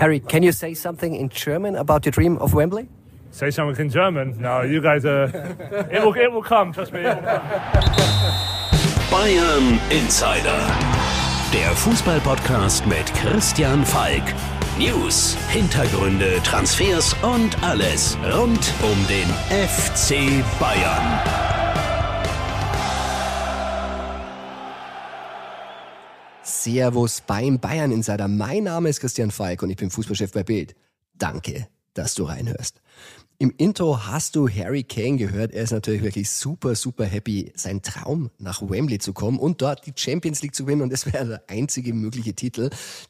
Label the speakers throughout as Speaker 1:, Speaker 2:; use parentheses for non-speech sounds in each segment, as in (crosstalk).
Speaker 1: Harry, can you say something in German about your dream of Wembley? Say something in German? No, you guys are. (laughs) it, will, it will come, trust me. It will come. Bayern Insider. Der Fußballpodcast mit Christian Falk. News, Hintergründe, Transfers und alles rund um den FC Bayern. Servus beim Bayern Insider. Mein Name ist Christian Falk und ich bin Fußballchef bei Bild. Danke, dass du reinhörst. Im Intro hast du Harry Kane gehört. Er ist natürlich wirklich super, super happy, sein Traum nach Wembley zu kommen und dort die Champions League zu gewinnen. Und das wäre der einzige mögliche Titel.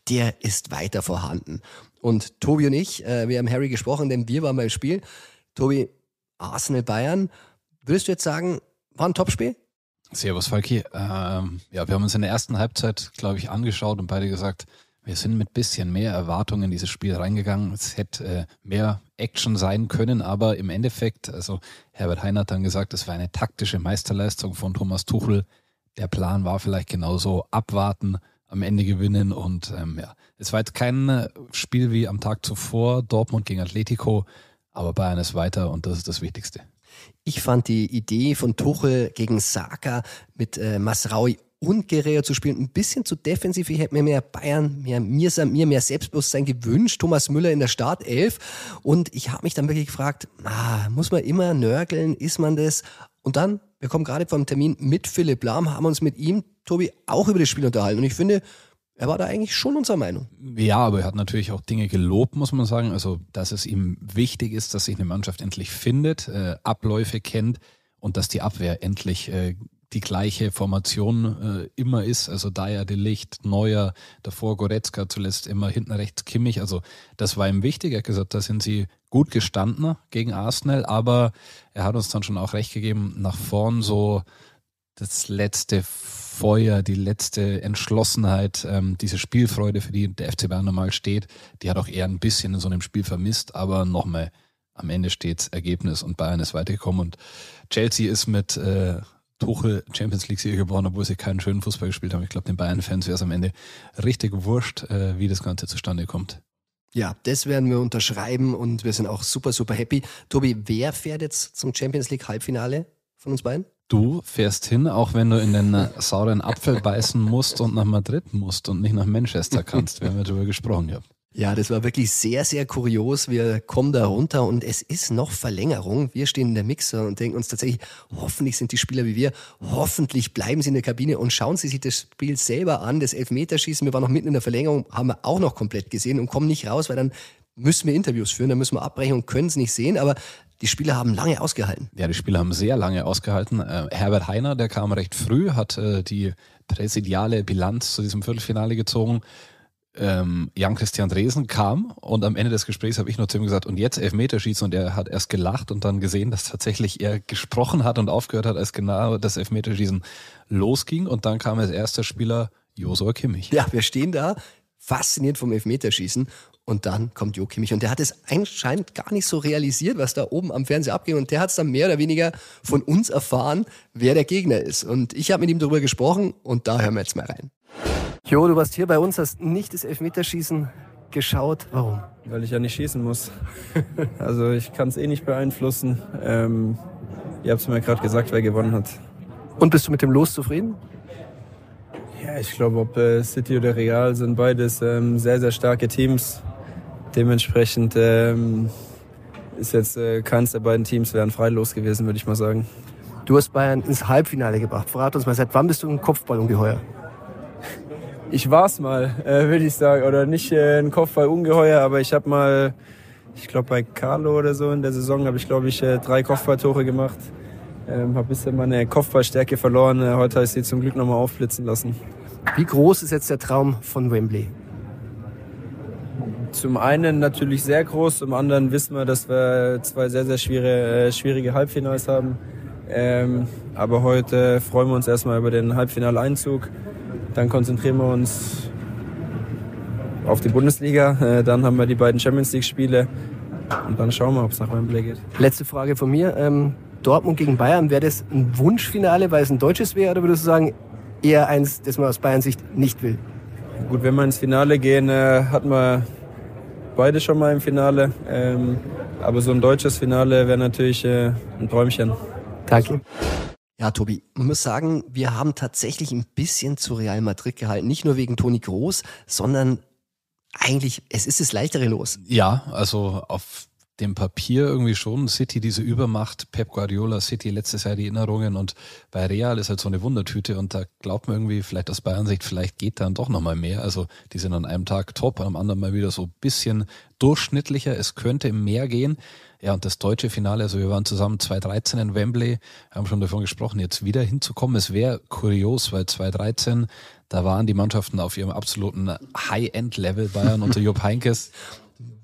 Speaker 1: Der ist weiter vorhanden. Und Tobi und ich, äh, wir haben Harry gesprochen, denn wir waren beim Spiel. Tobi,
Speaker 2: Arsenal Bayern. Würdest du jetzt sagen, war ein Topspiel? Servus Falki. Ähm, ja, wir haben uns in der ersten Halbzeit, glaube ich, angeschaut und beide gesagt, wir sind mit ein bisschen mehr Erwartungen in dieses Spiel reingegangen. Es hätte äh, mehr Action sein können, aber im Endeffekt, also Herbert Hein hat dann gesagt, es war eine taktische Meisterleistung von Thomas Tuchel. Der Plan war vielleicht genauso abwarten, am Ende gewinnen und ähm, ja, es war jetzt kein Spiel wie am Tag zuvor Dortmund gegen Atletico, aber Bayern ist weiter und das ist das Wichtigste. Ich fand die Idee von Tuchel gegen Saka mit äh,
Speaker 1: Masraui und Guerrero zu spielen. Ein bisschen zu defensiv. Ich hätte mir mehr Bayern, mehr mir, mir mehr Selbstbewusstsein gewünscht. Thomas Müller in der Startelf. Und ich habe mich dann wirklich gefragt, ah, muss man immer nörgeln? Ist man das? Und dann, wir kommen gerade vom Termin mit Philipp Lahm, haben uns mit ihm, Tobi, auch über das Spiel unterhalten. Und ich finde, er war da eigentlich schon unserer Meinung.
Speaker 2: Ja, aber er hat natürlich auch Dinge gelobt, muss man sagen. Also, dass es ihm wichtig ist, dass sich eine Mannschaft endlich findet, äh, Abläufe kennt und dass die Abwehr endlich äh, die gleiche Formation äh, immer ist. Also Dyer, De Licht, Neuer, davor Goretzka zuletzt immer hinten rechts Kimmich. Also das war ihm wichtig. Er hat gesagt, da sind sie gut gestanden gegen Arsenal, aber er hat uns dann schon auch recht gegeben, nach vorn so das letzte Feuer, die letzte Entschlossenheit, ähm, diese Spielfreude, für die der FC Bayern normal steht, die hat auch eher ein bisschen in so einem Spiel vermisst. Aber nochmal, am Ende steht's Ergebnis und Bayern ist weitergekommen. Und Chelsea ist mit äh, Tuchel Champions League-Sieger geworden, obwohl sie keinen schönen Fußball gespielt haben. Ich glaube, den Bayern-Fans wäre es am Ende richtig wurscht, äh, wie das Ganze zustande kommt.
Speaker 1: Ja, das werden wir unterschreiben und wir sind auch super, super happy. Tobi, wer fährt jetzt zum Champions League Halbfinale von uns beiden?
Speaker 2: Du fährst hin, auch wenn du in den sauren Apfel beißen musst und nach Madrid musst und nicht nach Manchester kannst. Wir haben ja darüber gesprochen gehabt.
Speaker 1: Ja, das war wirklich sehr, sehr kurios. Wir kommen da runter und es ist noch Verlängerung. Wir stehen in der Mixer und denken uns tatsächlich, hoffentlich sind die Spieler wie wir, hoffentlich bleiben sie in der Kabine und schauen sie sich das Spiel selber an, das Elfmeterschießen. Wir waren noch mitten in der Verlängerung, haben wir auch noch komplett gesehen und kommen nicht raus, weil dann müssen wir Interviews führen, dann müssen wir abbrechen und können es nicht sehen. Aber die Spieler haben
Speaker 2: lange ausgehalten. Ja, die Spieler haben sehr lange ausgehalten. Äh, Herbert Heiner, der kam recht früh, hat äh, die präsidiale Bilanz zu diesem Viertelfinale gezogen. Ähm, Jan-Christian Dresen kam und am Ende des Gesprächs habe ich nur zu ihm gesagt, und jetzt Elfmeterschießen und er hat erst gelacht und dann gesehen, dass tatsächlich er gesprochen hat und aufgehört hat, als genau das Elfmeterschießen losging und dann kam als erster Spieler Josua Kimmich. Ja, wir stehen da, fasziniert vom Elfmeterschießen
Speaker 1: und dann kommt Jo Kimmich. Und der hat es anscheinend gar nicht so realisiert, was da oben am Fernseher abgeht. Und der hat es dann mehr oder weniger von uns erfahren, wer der Gegner ist. Und ich habe mit ihm darüber gesprochen und da hören wir jetzt mal rein. Jo, du warst hier bei uns, hast nicht das Elfmeterschießen
Speaker 3: geschaut. Warum? Weil ich ja nicht schießen muss. (laughs) also ich kann es eh nicht beeinflussen. Ähm, ihr habt es mir gerade gesagt, wer gewonnen hat. Und bist du mit dem Los zufrieden? Ja, ich glaube, ob äh, City oder Real sind beides ähm, sehr, sehr starke Teams. Dementsprechend ähm, ist jetzt äh, keins der beiden Teams wären freilos gewesen, würde ich mal sagen. Du hast Bayern ins Halbfinale gebracht. Verrat uns mal, seit wann bist du ein Kopfballungeheuer? Ich war's mal, äh, würde ich sagen. Oder nicht äh, ein Kopfballungeheuer, aber ich habe mal, ich glaube bei Carlo oder so in der Saison, habe ich glaube ich äh, drei Kopfballtore gemacht. Ähm, habe bisher meine Kopfballstärke verloren. Äh, heute habe ich sie zum Glück nochmal aufblitzen lassen. Wie groß ist jetzt der Traum von Wembley? zum einen natürlich sehr groß, zum anderen wissen wir, dass wir zwei sehr, sehr schwere, äh, schwierige Halbfinals haben. Ähm, aber heute freuen wir uns erstmal über den Halbfinaleinzug. Dann konzentrieren wir uns auf die Bundesliga. Äh, dann haben wir die beiden Champions League-Spiele. Und dann schauen wir, ob es nach meinem Play geht. Letzte Frage von
Speaker 1: mir. Ähm, Dortmund gegen Bayern, wäre das ein Wunschfinale, weil es ein deutsches wäre? Oder würdest du sagen, eher eins, das man aus Bayern Sicht nicht will?
Speaker 3: Gut, wenn wir ins Finale gehen, äh, hat man beide schon mal im Finale. Ähm, aber so ein deutsches Finale wäre natürlich
Speaker 1: äh, ein Träumchen. Danke. Ja, Tobi, man muss sagen, wir haben tatsächlich ein bisschen zu Real Madrid gehalten. Nicht nur wegen Toni Groß, sondern eigentlich, es ist das leichtere Los.
Speaker 2: Ja, also auf dem Papier irgendwie schon City diese Übermacht, Pep Guardiola, City letztes Jahr die Erinnerungen und bei Real ist halt so eine Wundertüte und da glaubt man irgendwie, vielleicht aus Bayern-Sicht, vielleicht geht dann doch nochmal mehr. Also die sind an einem Tag top, am anderen mal wieder so ein bisschen durchschnittlicher, es könnte mehr gehen. Ja, und das deutsche Finale, also wir waren zusammen 2013 in Wembley, haben schon davon gesprochen, jetzt wieder hinzukommen. Es wäre kurios, weil 2013, da waren die Mannschaften auf ihrem absoluten High-End-Level Bayern unter (laughs) Jupp Heinkes.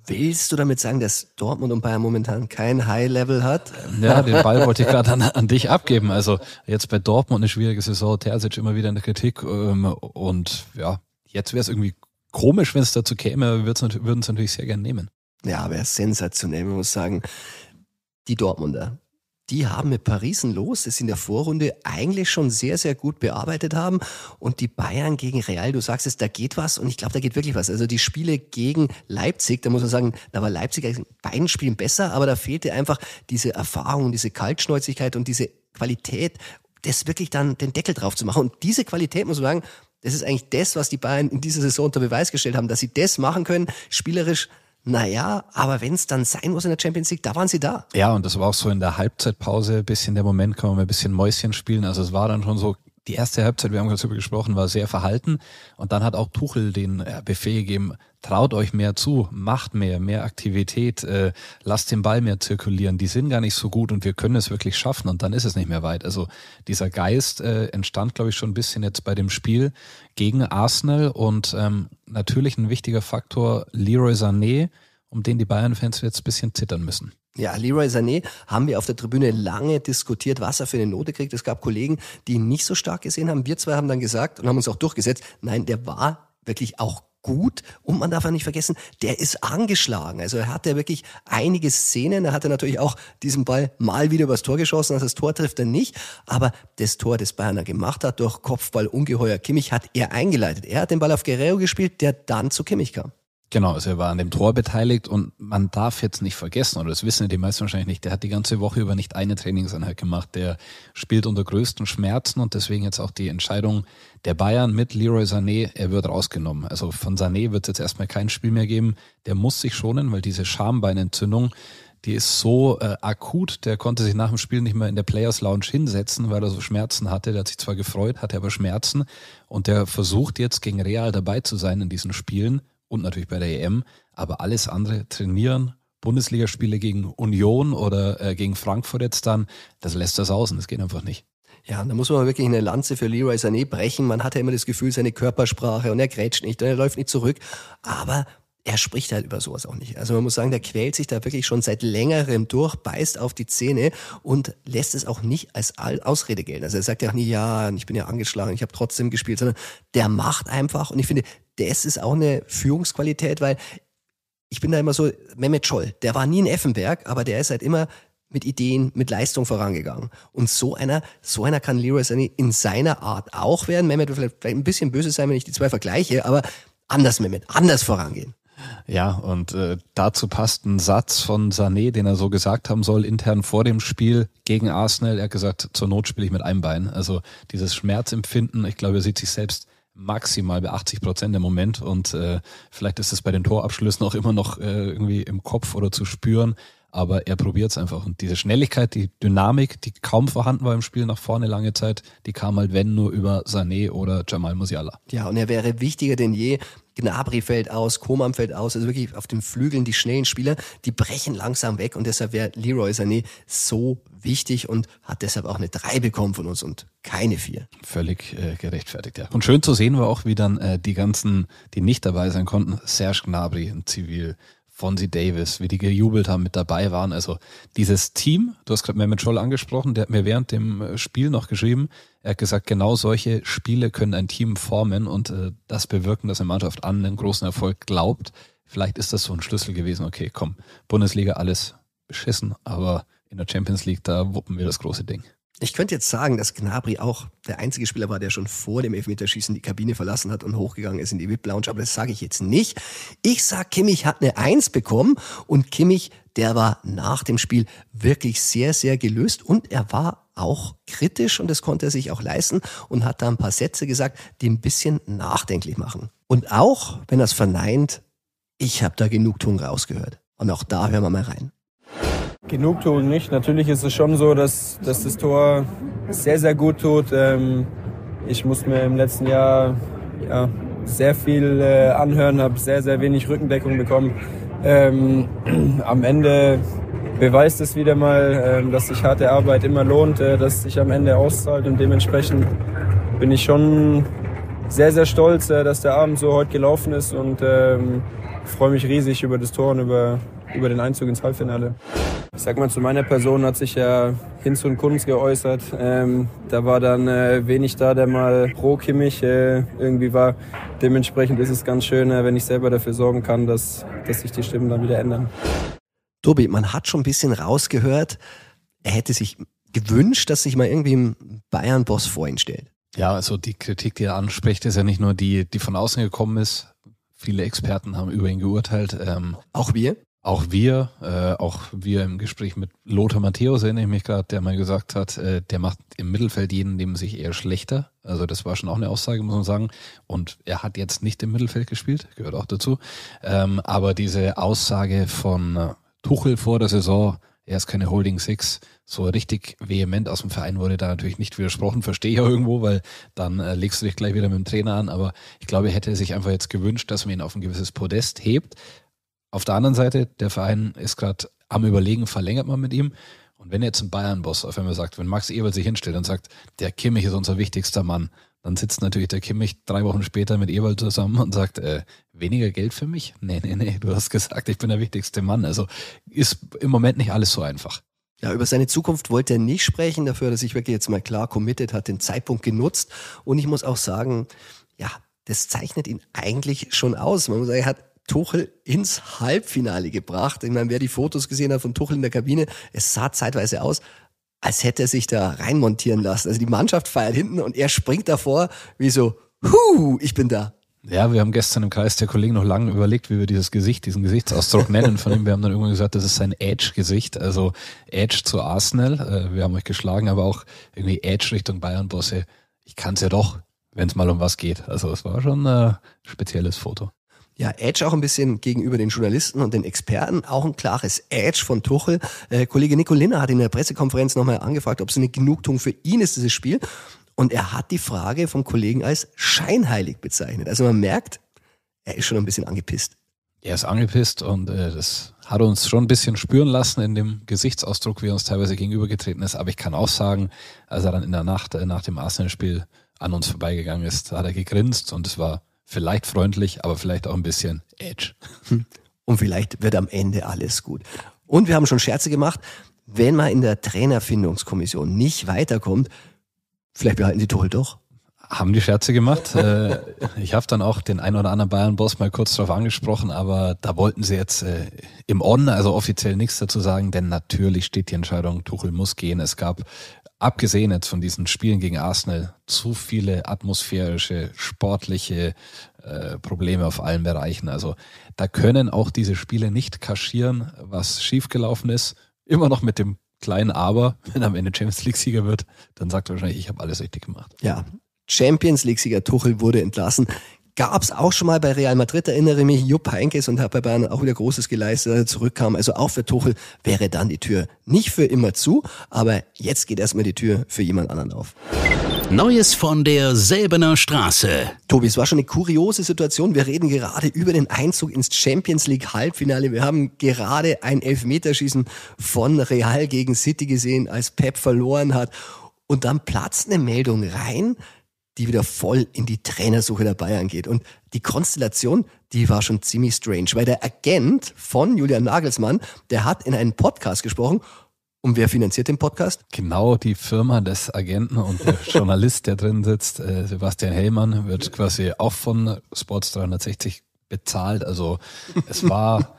Speaker 2: Willst du damit sagen, dass Dortmund und Bayern momentan kein High-Level hat?
Speaker 1: Ja, den Ball wollte ich gerade an,
Speaker 2: an, dich abgeben. Also jetzt bei Dortmund eine schwierige Saison, Terzic immer wieder in der Kritik ähm, und ja, jetzt wäre es irgendwie komisch, wenn es dazu käme, würden es natürlich sehr gerne nehmen.
Speaker 1: Ja, wäre sensationell, man muss sagen. Die Dortmunder, die haben mit Parisen Los, das sie in der Vorrunde eigentlich schon sehr, sehr gut bearbeitet haben. Und die Bayern gegen Real, du sagst es, da geht was und ich glaube, da geht wirklich was. Also die Spiele gegen Leipzig, da muss man sagen, da war Leipzig in beiden Spielen besser, aber da fehlte einfach diese Erfahrung, diese Kaltschnäuzigkeit und diese Qualität, das wirklich dann den Deckel drauf zu machen. Und diese Qualität, muss man sagen, das ist eigentlich das, was die Bayern in dieser Saison unter Beweis gestellt haben, dass sie das machen können, spielerisch naja, aber wenn es dann sein muss in der Champions League, da waren sie da.
Speaker 2: Ja, und das war auch so in der Halbzeitpause ein bisschen der Moment, kann man mal ein bisschen Mäuschen spielen. Also es war dann schon so, die erste Halbzeit, wir haben kurz darüber gesprochen, war sehr verhalten. Und dann hat auch Tuchel den äh, Befehl gegeben, traut euch mehr zu, macht mehr, mehr Aktivität, äh, lasst den Ball mehr zirkulieren. Die sind gar nicht so gut und wir können es wirklich schaffen und dann ist es nicht mehr weit. Also dieser Geist äh, entstand, glaube ich, schon ein bisschen jetzt bei dem Spiel gegen Arsenal und ähm, natürlich ein wichtiger Faktor Leroy Sané, um den die Bayern-Fans jetzt ein bisschen zittern müssen.
Speaker 1: Ja, Leroy Sané haben wir auf der Tribüne lange diskutiert, was er für eine Note kriegt. Es gab Kollegen, die ihn nicht so stark gesehen haben. Wir zwei haben dann gesagt und haben uns auch durchgesetzt, nein, der war wirklich auch gut und man darf auch nicht vergessen, der ist angeschlagen. Also er hatte wirklich einige Szenen. Er hatte natürlich auch diesen Ball mal wieder übers Tor geschossen, also das Tor trifft er nicht. Aber das Tor, das Bayerner gemacht hat durch Kopfball ungeheuer Kimmich, hat er eingeleitet. Er hat den Ball auf Guerrero gespielt, der dann zu Kimmich kam.
Speaker 2: Genau, also er war an dem Tor beteiligt und man darf jetzt nicht vergessen, oder das wissen ja die meisten wahrscheinlich nicht, der hat die ganze Woche über nicht eine Trainingseinheit gemacht. Der spielt unter größten Schmerzen und deswegen jetzt auch die Entscheidung der Bayern mit Leroy Sané, er wird rausgenommen. Also von Sané wird es jetzt erstmal kein Spiel mehr geben. Der muss sich schonen, weil diese Schambeinentzündung, die ist so äh, akut, der konnte sich nach dem Spiel nicht mehr in der Players Lounge hinsetzen, weil er so Schmerzen hatte. Der hat sich zwar gefreut, hatte aber Schmerzen und der versucht jetzt gegen Real dabei zu sein in diesen Spielen und natürlich bei der EM, aber alles andere trainieren, Bundesligaspiele gegen Union oder äh, gegen Frankfurt jetzt dann, das lässt das und das geht einfach nicht. Ja, da muss man wirklich eine Lanze für Leroy Sané
Speaker 1: brechen. Man hat ja immer das Gefühl, seine Körpersprache und er grätscht nicht und er läuft nicht zurück. Aber er spricht halt über sowas auch nicht. Also man muss sagen, der quält sich da wirklich schon seit längerem durch, beißt auf die Zähne und lässt es auch nicht als Ausrede gelten. Also er sagt ja auch nie, ja, ich bin ja angeschlagen, ich habe trotzdem gespielt, sondern der macht einfach und ich finde, das ist auch eine Führungsqualität, weil ich bin da immer so, Mehmet Scholl, der war nie in Effenberg, aber der ist halt immer mit Ideen, mit Leistung vorangegangen. Und so einer, so einer kann Leroy Sané in seiner Art auch werden. Mehmet wird vielleicht, vielleicht ein bisschen böse sein, wenn ich die zwei vergleiche, aber anders, Mehmet, anders vorangehen.
Speaker 2: Ja, und äh, dazu passt ein Satz von Sané, den er so gesagt haben soll, intern vor dem Spiel gegen Arsenal. Er hat gesagt, zur Not spiele ich mit einem Bein. Also dieses Schmerzempfinden, ich glaube, er sieht sich selbst maximal bei 80 Prozent im Moment und äh, vielleicht ist es bei den Torabschlüssen auch immer noch äh, irgendwie im Kopf oder zu spüren, aber er probiert es einfach. Und diese Schnelligkeit, die Dynamik, die kaum vorhanden war im Spiel nach vorne lange Zeit, die kam halt, wenn nur über Sané oder Jamal Musiala.
Speaker 1: Ja, und er wäre wichtiger denn je, Gnabry fällt aus, Koman fällt aus, also wirklich auf den Flügeln die schnellen Spieler, die brechen langsam weg und deshalb wäre Leroy Sané so wichtig und hat deshalb auch eine 3 bekommen von uns und keine 4. Völlig äh, gerechtfertigt,
Speaker 2: ja. Und schön zu sehen war auch, wie dann äh, die ganzen, die nicht dabei sein konnten, Serge Gnabry in Zivil Fonzie Davis, wie die gejubelt haben, mit dabei waren. Also dieses Team, du hast gerade Mehmet Scholl angesprochen, der hat mir während dem äh, Spiel noch geschrieben, er hat gesagt, genau solche Spiele können ein Team formen und äh, das bewirken, dass eine Mannschaft an einen großen Erfolg glaubt. Vielleicht ist das so ein Schlüssel gewesen, okay, komm, Bundesliga alles beschissen, aber in der Champions League, da wuppen wir das große Ding. Ich könnte jetzt sagen, dass Gnabry auch der einzige Spieler war, der schon vor
Speaker 1: dem Elfmeterschießen die Kabine verlassen hat und hochgegangen ist in die VIP-Lounge, aber das sage ich jetzt nicht. Ich sag, Kimmich hat eine Eins bekommen und Kimmich, der war nach dem Spiel wirklich sehr, sehr gelöst und er war auch kritisch und das konnte er sich auch leisten und hat da ein paar Sätze gesagt, die ein bisschen nachdenklich machen. Und auch, wenn er es verneint, ich habe da genug Ton rausgehört. Und auch da hören wir mal rein.
Speaker 3: Genugtuung nicht. Natürlich ist es schon so, dass, dass das Tor sehr, sehr gut tut. Ähm, ich muss mir im letzten Jahr ja, sehr viel äh, anhören, habe sehr, sehr wenig Rückendeckung bekommen. Ähm, (clears throat) am Ende beweist es wieder mal, ähm, dass sich harte Arbeit immer lohnt, äh, dass sich am Ende auszahlt und dementsprechend bin ich schon sehr, sehr stolz, äh, dass der Abend so heute gelaufen ist und ähm, freue mich riesig über das Tor und über, über den Einzug ins Halbfinale. Ich sag mal, zu meiner Person hat sich ja Hinz und Kunz geäußert. Ähm, da war dann äh, wenig da, der mal pro Kimmich äh, irgendwie war. Dementsprechend ist es ganz schön, äh, wenn ich selber dafür sorgen kann, dass,
Speaker 1: dass sich die Stimmen dann wieder ändern. Tobi, man hat schon ein bisschen rausgehört, er hätte
Speaker 2: sich gewünscht, dass sich mal irgendwie ein Bayern-Boss vor ihn stellt. Ja, also die Kritik, die er anspricht, ist ja nicht nur die, die von außen gekommen ist. Viele Experten haben über ihn geurteilt. Ähm, auch wir? Auch wir, äh, auch wir im Gespräch mit Lothar Matthäus erinnere ich mich gerade, der mal gesagt hat, äh, der macht im Mittelfeld jeden neben sich eher schlechter. Also das war schon auch eine Aussage, muss man sagen. Und er hat jetzt nicht im Mittelfeld gespielt, gehört auch dazu. Ähm, aber diese Aussage von Tuchel vor der Saison, er ist keine Holding Six, so richtig vehement aus dem Verein wurde da natürlich nicht widersprochen, verstehe ich ja irgendwo, weil dann äh, legst du dich gleich wieder mit dem Trainer an. Aber ich glaube, er hätte sich einfach jetzt gewünscht, dass man ihn auf ein gewisses Podest hebt. Auf der anderen Seite, der Verein ist gerade am Überlegen, verlängert man mit ihm. Und wenn jetzt ein Bayern-Boss auf einmal sagt, wenn Max Eberl sich hinstellt und sagt, der Kimmich ist unser wichtigster Mann, dann sitzt natürlich der Kimmich drei Wochen später mit Ewald zusammen und sagt, äh, weniger Geld für mich? Nee, nee, nee, du hast gesagt, ich bin der wichtigste Mann. Also ist im Moment nicht alles so einfach. Ja, über seine
Speaker 1: Zukunft wollte er nicht sprechen, dafür hat er sich wirklich jetzt mal klar committed, hat den Zeitpunkt genutzt. Und ich muss auch sagen, ja, das zeichnet ihn eigentlich schon aus. Man muss sagen, er hat Tuchel ins Halbfinale gebracht. Ich meine, wer die Fotos gesehen hat von Tuchel in der Kabine, es sah zeitweise aus, als hätte er sich da reinmontieren lassen. Also die Mannschaft feiert hinten und er springt davor wie
Speaker 2: so, hu, ich bin da, ja, wir haben gestern im Kreis der Kollegen noch lange überlegt, wie wir dieses Gesicht, diesen Gesichtsausdruck nennen. Von ihm. wir haben dann irgendwann gesagt, das ist sein Edge-Gesicht, also Edge zu Arsenal. Äh, wir haben euch geschlagen, aber auch irgendwie Edge Richtung Bayern-Bosse. Ich kann es ja doch, wenn es mal um was geht. Also es war schon ein äh, spezielles Foto. Ja, Edge auch ein bisschen gegenüber
Speaker 1: den Journalisten und den Experten. Auch ein klares Edge von Tuchel. Äh, Kollege Nico Linner hat in der Pressekonferenz nochmal angefragt, ob es eine Genugtuung für ihn ist, dieses Spiel. Und er hat die Frage vom Kollegen
Speaker 2: als scheinheilig bezeichnet. Also man merkt, er ist schon ein bisschen angepisst. Er ist angepisst und äh, das hat uns schon ein bisschen spüren lassen in dem Gesichtsausdruck, wie er uns teilweise gegenübergetreten ist. Aber ich kann auch sagen, als er dann in der Nacht äh, nach dem Arsenal-Spiel an uns vorbeigegangen ist, hat er gegrinst und es war vielleicht freundlich, aber vielleicht auch ein bisschen edge. Hm.
Speaker 1: Und vielleicht wird am Ende alles gut. Und wir haben schon Scherze gemacht, wenn man in der
Speaker 2: Trainerfindungskommission nicht weiterkommt, Vielleicht behalten sie Tuchel doch. Haben die Scherze gemacht. Äh, ich habe dann auch den ein oder anderen Bayern-Boss mal kurz darauf angesprochen, aber da wollten sie jetzt äh, im On, also offiziell nichts dazu sagen, denn natürlich steht die Entscheidung, Tuchel muss gehen. Es gab, abgesehen jetzt von diesen Spielen gegen Arsenal, zu viele atmosphärische, sportliche äh, Probleme auf allen Bereichen. Also da können auch diese Spiele nicht kaschieren, was schiefgelaufen ist. Immer noch mit dem kleinen Aber, wenn am Ende Champions League-Sieger wird, dann sagt er wahrscheinlich, ich habe alles richtig gemacht. Ja. Champions League-Sieger
Speaker 1: Tuchel wurde entlassen. Gab es auch schon mal bei Real Madrid, erinnere mich, Jupp Heinkes und hat bei Bayern auch wieder Großes geleistet, als er zurückkam. Also auch für Tuchel wäre dann die Tür nicht für immer zu, aber jetzt geht erstmal die Tür für jemand anderen auf. Neues von der Selbener Straße. Tobi, es war schon eine kuriose Situation. Wir reden gerade über den Einzug ins Champions League Halbfinale. Wir haben gerade ein Elfmeterschießen von Real gegen City gesehen, als Pep verloren hat. Und dann platzt eine Meldung rein, die wieder voll in die Trainersuche der Bayern geht. Und die Konstellation, die war schon ziemlich strange, weil der Agent von Julian Nagelsmann, der hat in einem Podcast gesprochen und wer finanziert den
Speaker 2: Podcast? Genau, die Firma des Agenten und der (laughs) Journalist, der drin sitzt, äh, Sebastian Hellmann, wird (laughs) quasi auch von Sports 360 bezahlt. Also es (laughs) war,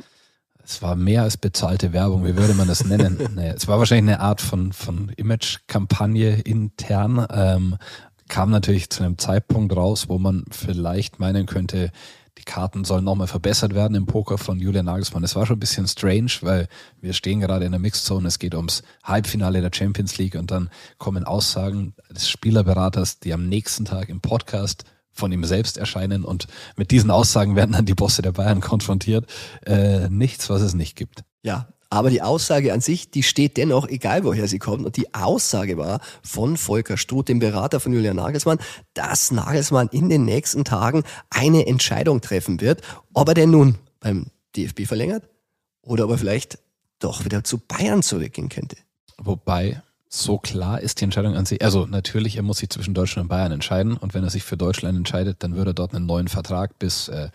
Speaker 2: es war mehr als bezahlte Werbung, wie würde man das nennen? Nee, es war wahrscheinlich eine Art von, von Image-Kampagne intern. Ähm, kam natürlich zu einem Zeitpunkt raus, wo man vielleicht meinen könnte, die Karten sollen nochmal verbessert werden im Poker von Julian Nagelsmann. Es war schon ein bisschen strange, weil wir stehen gerade in der Mixzone. Es geht ums Halbfinale der Champions League und dann kommen Aussagen des Spielerberaters, die am nächsten Tag im Podcast von ihm selbst erscheinen und mit diesen Aussagen werden dann die Bosse der Bayern konfrontiert. Äh, nichts, was es nicht gibt.
Speaker 1: Ja, aber die Aussage an sich, die steht dennoch, egal woher sie kommt. Und die Aussage war von Volker Struth, dem Berater von Julian Nagelsmann, dass Nagelsmann in den nächsten Tagen eine Entscheidung treffen wird, ob er denn nun beim DFB
Speaker 2: verlängert oder ob er vielleicht doch wieder zu Bayern zurückgehen könnte. Wobei, so klar ist die Entscheidung an sich. Also natürlich, er muss sich zwischen Deutschland und Bayern entscheiden. Und wenn er sich für Deutschland entscheidet, dann würde er dort einen neuen Vertrag bis äh,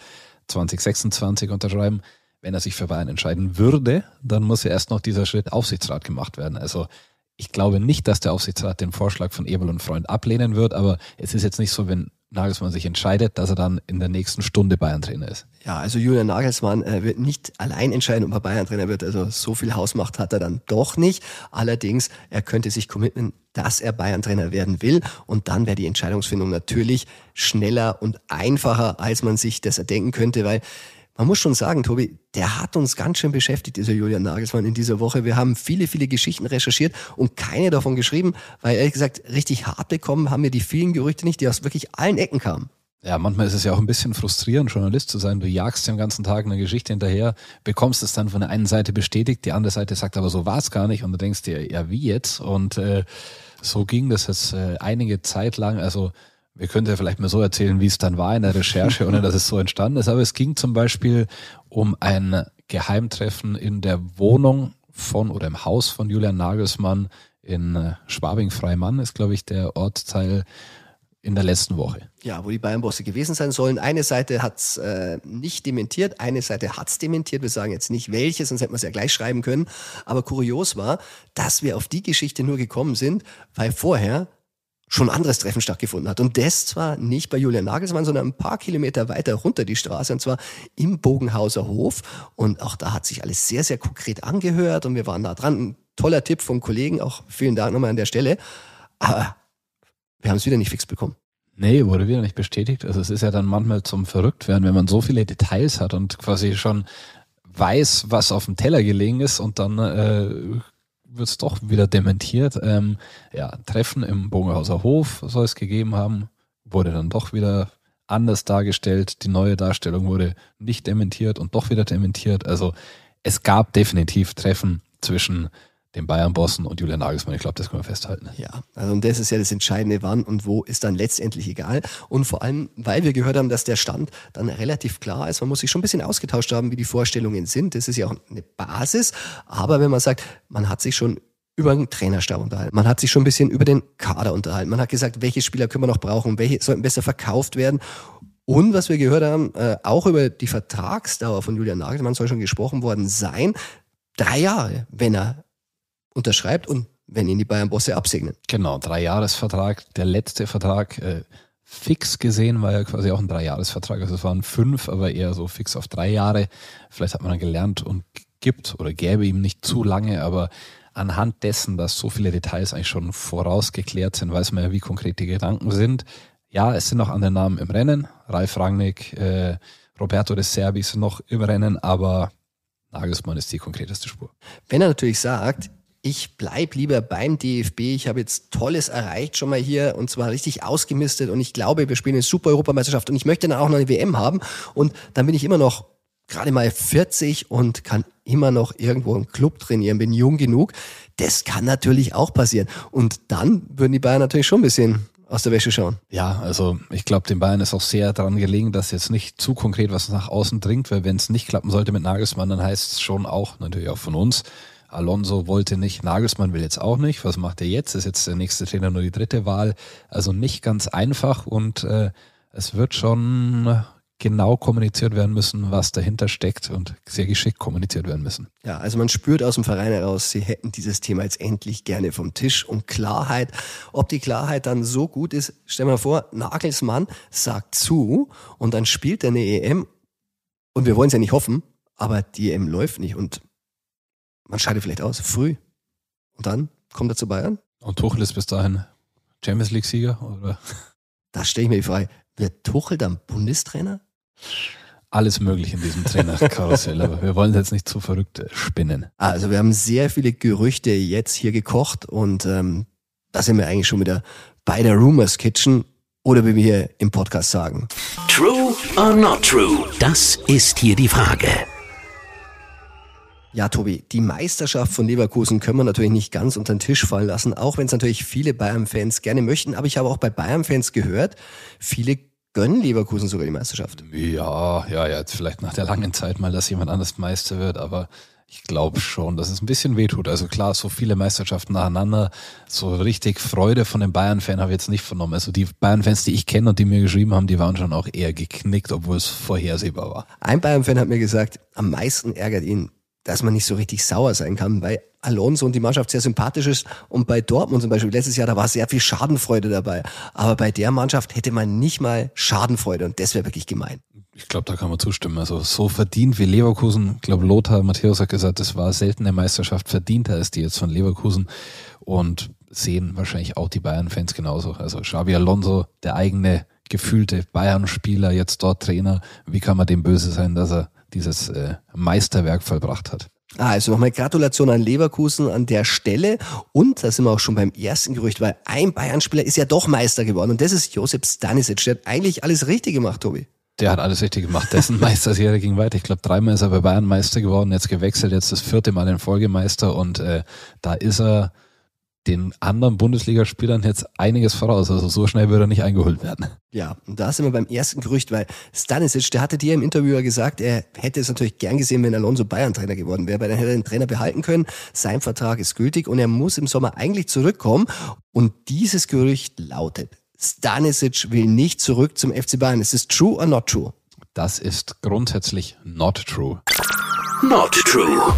Speaker 2: 2026 unterschreiben wenn er sich für Bayern entscheiden würde, dann muss ja erst noch dieser Schritt Aufsichtsrat gemacht werden. Also ich glaube nicht, dass der Aufsichtsrat den Vorschlag von Ebel und Freund ablehnen wird, aber es ist jetzt nicht so, wenn Nagelsmann sich entscheidet, dass er dann in der nächsten Stunde Bayern-Trainer ist.
Speaker 1: Ja, also Julian Nagelsmann äh, wird nicht allein entscheiden, ob er Bayern-Trainer wird. Also so viel Hausmacht hat er dann doch nicht. Allerdings, er könnte sich committen, dass er Bayern-Trainer werden will. Und dann wäre die Entscheidungsfindung natürlich schneller und einfacher, als man sich das erdenken könnte, weil man muss schon sagen, Tobi, der hat uns ganz schön beschäftigt, dieser Julian Nagelsmann in dieser Woche. Wir haben viele, viele Geschichten recherchiert und keine davon geschrieben, weil ehrlich gesagt, richtig hart bekommen haben wir die vielen Gerüchte nicht, die aus wirklich allen Ecken
Speaker 2: kamen. Ja, manchmal ist es ja auch ein bisschen frustrierend, Journalist zu sein. Du jagst den ganzen Tag eine Geschichte hinterher, bekommst es dann von der einen Seite bestätigt, die andere Seite sagt aber so war es gar nicht und du denkst dir, ja wie jetzt? Und äh, so ging das jetzt äh, einige Zeit lang. Also wir können ja vielleicht mal so erzählen, wie es dann war in der Recherche, ohne dass es so entstanden ist. Aber es ging zum Beispiel um ein Geheimtreffen in der Wohnung von oder im Haus von Julian Nagelsmann in äh, Schwabing-Freimann, ist, glaube ich, der Ortsteil in der letzten Woche.
Speaker 1: Ja, wo die Bayernbosse gewesen sein sollen. Eine Seite hat es äh, nicht dementiert, eine Seite hat es dementiert. Wir sagen jetzt nicht welche, sonst hätten wir es ja gleich schreiben können. Aber kurios war, dass wir auf die Geschichte nur gekommen sind, weil vorher schon anderes Treffen stattgefunden hat. Und das zwar nicht bei Julian Nagelsmann, sondern ein paar Kilometer weiter runter die Straße, und zwar im Bogenhauser Hof. Und auch da hat sich alles sehr, sehr konkret angehört und wir waren da dran. Ein toller Tipp vom Kollegen, auch vielen Dank nochmal an der Stelle.
Speaker 2: Aber wir haben es wieder nicht fix bekommen. Nee, wurde wieder nicht bestätigt. Also es ist ja dann manchmal zum Verrückt werden, wenn man so viele Details hat und quasi schon weiß, was auf dem Teller gelegen ist und dann äh, wird es doch wieder dementiert. Ähm, ja, Treffen im Bogenhauser Hof soll es gegeben haben, wurde dann doch wieder anders dargestellt. Die neue Darstellung wurde nicht dementiert und doch wieder dementiert. Also es gab definitiv Treffen zwischen den Bayern-Bossen und Julian Nagelsmann. Ich glaube, das können wir festhalten.
Speaker 1: Ja, also und das ist ja das Entscheidende, wann und wo ist dann letztendlich egal. Und vor allem, weil wir gehört haben, dass der Stand dann relativ klar ist. Man muss sich schon ein bisschen ausgetauscht haben, wie die Vorstellungen sind. Das ist ja auch eine Basis. Aber wenn man sagt, man hat sich schon über den Trainerstab unterhalten. Man hat sich schon ein bisschen über den Kader unterhalten. Man hat gesagt, welche Spieler können wir noch brauchen, welche sollten besser verkauft werden. Und was wir gehört haben, äh, auch über die Vertragsdauer von Julian Nagelsmann soll schon gesprochen worden sein. Drei Jahre, wenn er unterschreibt und wenn ihn
Speaker 2: die Bayern-Bosse absegnen. Genau, Dreijahresvertrag, der letzte Vertrag. Äh, fix gesehen war ja quasi auch ein Dreijahresvertrag. Also es waren fünf, aber eher so fix auf drei Jahre. Vielleicht hat man dann gelernt und gibt oder gäbe ihm nicht zu lange, aber anhand dessen, dass so viele Details eigentlich schon vorausgeklärt sind, weiß man ja, wie konkret die Gedanken sind. Ja, es sind noch andere Namen im Rennen. Ralf Rangnick, äh, Roberto de Serbi sind noch im Rennen, aber Nagelsmann ist die konkreteste Spur. Wenn er natürlich sagt, ich bleib lieber beim
Speaker 1: DFB. Ich habe jetzt Tolles erreicht schon mal hier und zwar richtig ausgemistet und ich glaube, wir spielen eine super Europameisterschaft und ich möchte dann auch noch eine WM haben und dann bin ich immer noch gerade mal 40 und kann immer noch irgendwo im Club trainieren, bin jung genug. Das kann natürlich auch passieren. Und
Speaker 2: dann würden die Bayern natürlich schon ein
Speaker 1: bisschen aus der Wäsche
Speaker 2: schauen. Ja, also ich glaube, den Bayern ist auch sehr daran gelegen, dass jetzt nicht zu konkret was nach außen dringt, weil wenn es nicht klappen sollte mit Nagelsmann, dann heißt es schon auch natürlich auch von uns, Alonso wollte nicht, Nagelsmann will jetzt auch nicht. Was macht er jetzt? Ist jetzt der nächste Trainer nur die dritte Wahl? Also nicht ganz einfach und äh, es wird schon genau kommuniziert werden müssen, was dahinter steckt und sehr geschickt kommuniziert werden müssen.
Speaker 1: Ja, also man spürt aus dem Verein heraus, sie hätten dieses Thema jetzt endlich gerne vom Tisch und Klarheit. Ob die Klarheit dann so gut ist, stell mal vor, Nagelsmann sagt zu und dann spielt er eine EM und wir wollen es ja nicht hoffen, aber die EM läuft nicht und man scheidet vielleicht aus, früh. Und dann kommt er zu
Speaker 2: Bayern. Und Tuchel ist bis dahin Champions League-Sieger, oder? Da stelle ich mir die Frage, wird Tuchel dann Bundestrainer? Alles möglich in diesem Trainerkarussell, aber wir
Speaker 1: wollen jetzt nicht zu
Speaker 2: verrückt spinnen.
Speaker 1: Also wir haben sehr viele Gerüchte jetzt hier gekocht und ähm, da sind wir eigentlich schon wieder bei der Rumors Kitchen oder wie wir hier im Podcast sagen. True or not true? Das ist hier die Frage. Ja, Tobi, die Meisterschaft von Leverkusen können wir natürlich nicht ganz unter den Tisch fallen lassen, auch wenn es natürlich viele Bayern-Fans gerne möchten. Aber ich habe auch bei Bayern-Fans gehört, viele
Speaker 2: gönnen Leverkusen sogar die Meisterschaft. Ja, ja, ja, jetzt vielleicht nach der langen Zeit mal, dass jemand anders Meister wird, aber ich glaube schon, dass es ein bisschen wehtut. Also klar, so viele Meisterschaften nacheinander, so richtig Freude von den bayern fans habe ich jetzt nicht vernommen. Also die Bayern-Fans, die ich kenne und die mir geschrieben haben, die waren schon auch eher geknickt, obwohl es vorhersehbar war.
Speaker 1: Ein Bayern-Fan hat mir gesagt, am meisten ärgert ihn, dass man nicht so richtig sauer sein kann, weil Alonso und die Mannschaft sehr sympathisch ist. Und bei Dortmund zum Beispiel letztes Jahr, da war sehr viel Schadenfreude dabei. Aber bei der Mannschaft hätte man nicht mal
Speaker 2: Schadenfreude und das wäre wirklich gemein. Ich glaube, da kann man zustimmen. Also so verdient wie Leverkusen, ich glaube, Lothar Matthäus hat gesagt, es war selten eine Meisterschaft verdienter als die jetzt von Leverkusen. Und sehen wahrscheinlich auch die Bayern-Fans genauso. Also Xabi Alonso, der eigene gefühlte Bayern-Spieler, jetzt dort Trainer. Wie kann man dem böse sein, dass er dieses äh, Meisterwerk vollbracht hat.
Speaker 1: Ah, also nochmal Gratulation an Leverkusen an der Stelle. Und da sind wir auch schon beim ersten Gerücht, weil ein Bayern-Spieler ist ja doch Meister geworden. Und das ist Josep Stanisic. Der hat eigentlich alles richtig gemacht, Tobi.
Speaker 2: Der hat alles richtig gemacht. Dessen (laughs) Meisterserie ging weiter. Ich glaube, dreimal ist er bei Bayern Meister geworden, jetzt gewechselt, jetzt das vierte Mal in Folgemeister. Und äh, da ist er den anderen Bundesligaspielern jetzt einiges voraus. Also so schnell würde er nicht eingeholt werden. Ja, und
Speaker 1: da sind wir beim ersten Gerücht, weil Stanisic, der hatte dir im Interview ja gesagt, er hätte es natürlich gern gesehen, wenn Alonso Bayern-Trainer geworden wäre, weil dann hätte er den Trainer behalten können. Sein Vertrag ist gültig und er muss im Sommer eigentlich zurückkommen. Und dieses Gerücht lautet, Stanisic will nicht zurück zum
Speaker 2: FC Bayern. Ist es true or not true? Das ist grundsätzlich not true.
Speaker 1: Not true.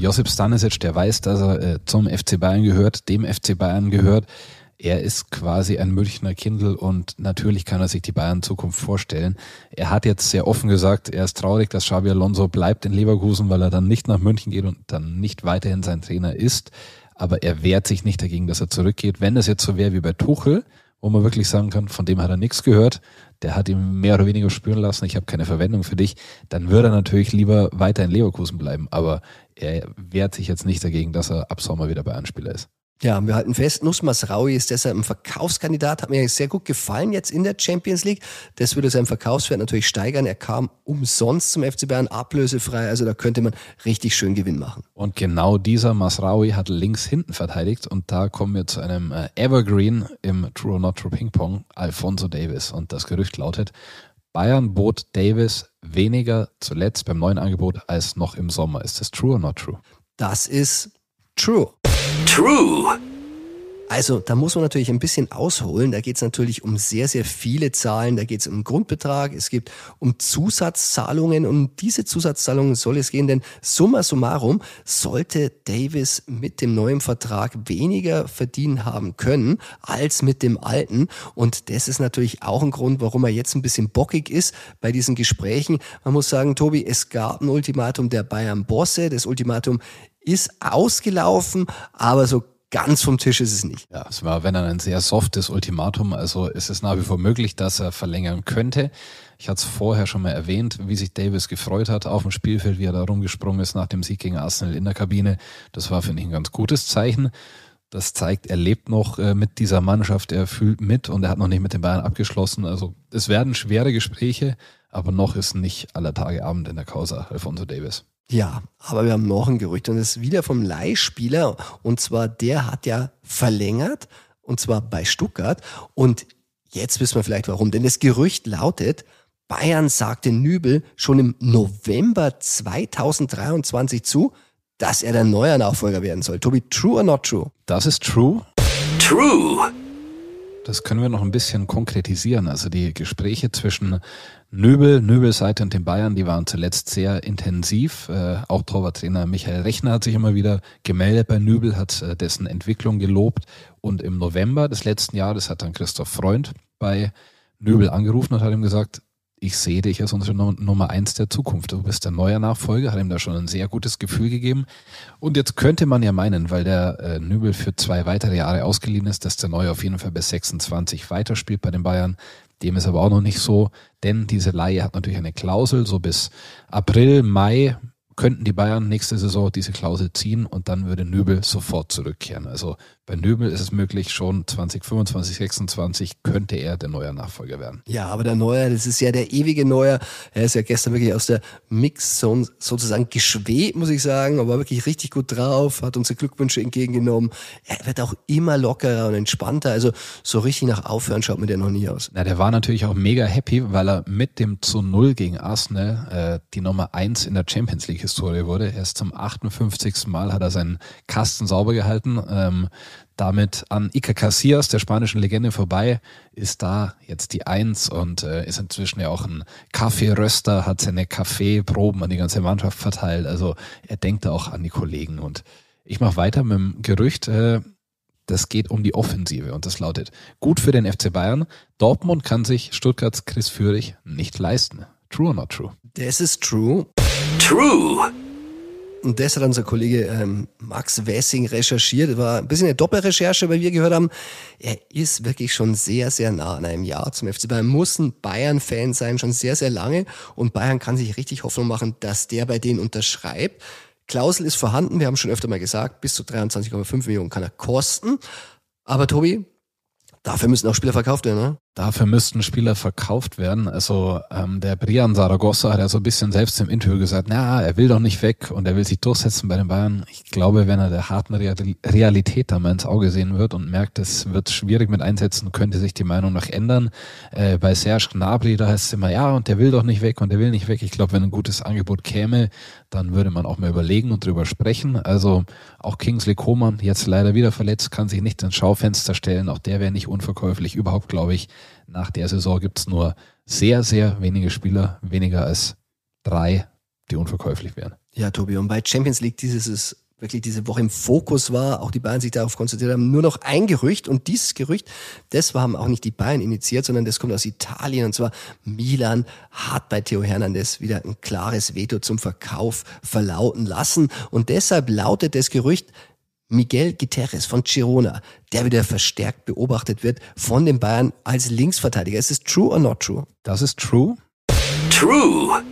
Speaker 2: Josip Stanisic, der weiß, dass er äh, zum FC Bayern gehört, dem FC Bayern gehört. Er ist quasi ein Münchner Kindl und natürlich kann er sich die Bayern Zukunft vorstellen. Er hat jetzt sehr offen gesagt, er ist traurig, dass Xabi Alonso bleibt in Leverkusen, weil er dann nicht nach München geht und dann nicht weiterhin sein Trainer ist. Aber er wehrt sich nicht dagegen, dass er zurückgeht. Wenn das jetzt so wäre wie bei Tuchel, wo man wirklich sagen kann, von dem hat er nichts gehört, der hat ihm mehr oder weniger spüren lassen, ich habe keine Verwendung für dich, dann würde er natürlich lieber weiter in Leverkusen bleiben. Aber er wehrt sich jetzt nicht dagegen, dass er ab Sommer wieder bei Anspieler ist. Ja, wir halten fest, Nussmas Raui ist deshalb ein Verkaufskandidat, hat mir sehr gut gefallen jetzt
Speaker 1: in der Champions League. Das würde seinen Verkaufswert natürlich steigern. Er kam umsonst zum FC Bayern,
Speaker 2: ablösefrei, also da könnte man richtig schön Gewinn machen. Und genau dieser Masraui hat links hinten verteidigt und da kommen wir zu einem äh, Evergreen im True or Not True Ping Pong, Alfonso Davis. Und das Gerücht lautet, Bayern bot Davis weniger zuletzt beim neuen Angebot als noch im Sommer. Ist das true or not true? Das ist true.
Speaker 1: True. Also da muss man natürlich ein bisschen ausholen. Da geht es natürlich um sehr, sehr viele Zahlen. Da geht es um Grundbetrag, es geht um Zusatzzahlungen. Und um diese Zusatzzahlungen soll es gehen, denn summa summarum sollte Davis mit dem neuen Vertrag weniger verdienen haben können als mit dem alten. Und das ist natürlich auch ein Grund, warum er jetzt ein bisschen bockig ist bei diesen Gesprächen. Man muss sagen, Tobi, es gab ein Ultimatum der Bayern-Bosse. Das Ultimatum ist ausgelaufen, aber
Speaker 2: so ganz vom Tisch ist es nicht. Ja, es war, wenn dann ein sehr softes Ultimatum. Also ist es nach wie vor möglich, dass er verlängern könnte. Ich hatte es vorher schon mal erwähnt, wie sich Davis gefreut hat auf dem Spielfeld, wie er da rumgesprungen ist nach dem Sieg gegen Arsenal in der Kabine. Das war, finde ich, ein ganz gutes Zeichen. Das zeigt, er lebt noch äh, mit dieser Mannschaft, er fühlt mit und er hat noch nicht mit den Bayern abgeschlossen. Also es werden schwere Gespräche, aber noch ist nicht aller Tage Abend in der Causa Alfonso Davis. Ja, aber wir haben noch ein Gerücht und es ist wieder vom Leihspieler und zwar
Speaker 1: der hat ja verlängert und zwar bei Stuttgart und jetzt wissen wir vielleicht warum, denn das Gerücht lautet, Bayern sagte Nübel schon im November 2023 zu, dass er der neue Nachfolger werden soll. Tobi, true or not
Speaker 2: true? Das ist true. True. Das können wir noch ein bisschen konkretisieren. Also die Gespräche zwischen Nöbel, Nöbel Seite und den Bayern, die waren zuletzt sehr intensiv. Äh, auch Torwarttrainer Michael Rechner hat sich immer wieder gemeldet bei Nöbel, hat äh, dessen Entwicklung gelobt. Und im November des letzten Jahres hat dann Christoph Freund bei Nöbel angerufen und hat ihm gesagt, ich sehe dich als unsere Nummer eins der Zukunft. Du bist der neue Nachfolger, hat ihm da schon ein sehr gutes Gefühl gegeben. Und jetzt könnte man ja meinen, weil der äh, Nübel für zwei weitere Jahre ausgeliehen ist, dass der Neue auf jeden Fall bis 26 weiterspielt bei den Bayern. Dem ist aber auch noch nicht so, denn diese Laie hat natürlich eine Klausel. So bis April, Mai könnten die Bayern nächste Saison diese Klausel ziehen und dann würde Nübel sofort zurückkehren. Also bei Nöbel ist es möglich, schon 2025, 26 könnte er der neue Nachfolger werden.
Speaker 1: Ja, aber der Neuer, das ist ja der ewige Neuer. Er ist ja gestern wirklich aus der Mixzone sozusagen geschwebt, muss ich sagen, Er war wirklich richtig gut drauf, hat unsere Glückwünsche entgegengenommen. Er wird auch immer lockerer und entspannter. Also so richtig nach Aufhören schaut mir der noch nie aus.
Speaker 2: Na, der war natürlich auch mega happy, weil er mit dem zu Null gegen Arsenal äh, die Nummer eins in der Champions League-Historie wurde. Erst zum 58. Mal hat er seinen Kasten sauber gehalten. Ähm, damit an Iker Casillas, der spanischen Legende, vorbei, ist da jetzt die Eins und äh, ist inzwischen ja auch ein Kaffeeröster, hat seine Kaffeeproben an die ganze Mannschaft verteilt. Also er denkt da auch an die Kollegen. Und ich mache weiter mit dem Gerücht, äh, das geht um die Offensive und das lautet, gut für den FC Bayern, Dortmund kann sich Stuttgarts Chris Führig nicht leisten. True or not true?
Speaker 1: This is true. True. Und das hat unser Kollege ähm, Max Wessing recherchiert. War ein bisschen eine Doppelrecherche, weil wir gehört haben, er ist wirklich schon sehr, sehr nah an einem Jahr zum FC Bayern. Muss ein Bayern-Fan sein, schon sehr, sehr lange. Und Bayern kann sich richtig Hoffnung machen, dass der bei denen unterschreibt. Klausel ist vorhanden, wir haben schon öfter mal gesagt, bis zu 23,5 Millionen kann er kosten. Aber Tobi, dafür müssen auch Spieler verkauft werden, ne?
Speaker 2: Dafür müssten Spieler verkauft werden. Also ähm, der Brian Saragossa hat ja so ein bisschen selbst im Interview gesagt, na, er will doch nicht weg und er will sich durchsetzen bei den Bayern. Ich glaube, wenn er der harten Realität da mal ins Auge sehen wird und merkt, es wird schwierig mit einsetzen, könnte sich die Meinung noch ändern. Äh, bei Serge Gnabry, da heißt es immer, ja, und der will doch nicht weg und der will nicht weg. Ich glaube, wenn ein gutes Angebot käme, dann würde man auch mal überlegen und drüber sprechen. Also auch Kingsley Coman, jetzt leider wieder verletzt, kann sich nicht ins Schaufenster stellen. Auch der wäre nicht unverkäuflich, überhaupt, glaube ich nach der Saison gibt es nur sehr, sehr wenige Spieler, weniger als drei, die unverkäuflich wären. Ja, Tobi, und bei Champions League dieses ist wirklich diese Woche im Fokus war, auch die Bayern
Speaker 1: sich darauf konzentriert haben, nur noch ein Gerücht und dieses Gerücht, das haben auch nicht die Bayern initiiert, sondern das kommt aus Italien und zwar Milan hat bei Theo Hernandez wieder ein klares Veto zum Verkauf verlauten lassen und deshalb lautet das Gerücht, Miguel Guterres von Girona, der wieder verstärkt beobachtet wird von den Bayern als Linksverteidiger. Ist
Speaker 2: es true or not true? Das ist true. True.